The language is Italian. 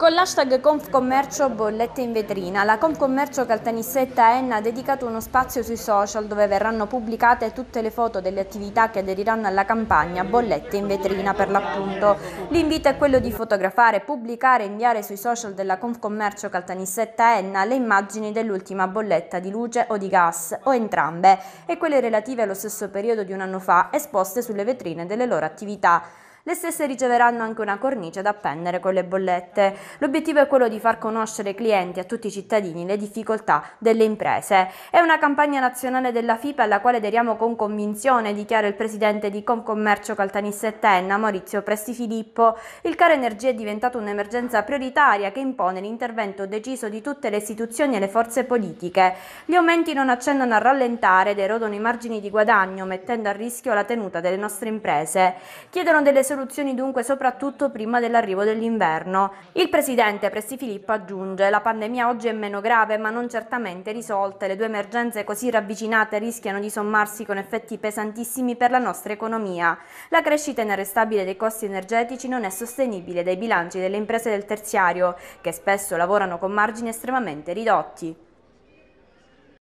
Con l'hashtag Confcommercio bollette in vetrina, la Confcommercio Caltanissetta Enna ha dedicato uno spazio sui social dove verranno pubblicate tutte le foto delle attività che aderiranno alla campagna Bollette in vetrina per l'appunto. L'invito è quello di fotografare, pubblicare e inviare sui social della Confcommercio Caltanissetta Enna le immagini dell'ultima bolletta di luce o di gas o entrambe e quelle relative allo stesso periodo di un anno fa esposte sulle vetrine delle loro attività. Le stesse riceveranno anche una cornice da appendere con le bollette. L'obiettivo è quello di far conoscere ai clienti e a tutti i cittadini le difficoltà delle imprese. È una campagna nazionale della FIPA alla quale aderiamo con convinzione, dichiara il presidente di Concommercio Caltanissette Enna, Maurizio Prestifilippo. Il caro energia è diventato un'emergenza prioritaria che impone l'intervento deciso di tutte le istituzioni e le forze politiche. Gli aumenti non accennano a rallentare ed erodono i margini di guadagno, mettendo a rischio la tenuta delle nostre imprese. Chiedono delle soluzioni dunque soprattutto prima dell'arrivo dell'inverno. Il presidente Presti Filippo aggiunge la pandemia oggi è meno grave ma non certamente risolta. Le due emergenze così ravvicinate rischiano di sommarsi con effetti pesantissimi per la nostra economia. La crescita inarrestabile dei costi energetici non è sostenibile dai bilanci delle imprese del terziario che spesso lavorano con margini estremamente ridotti.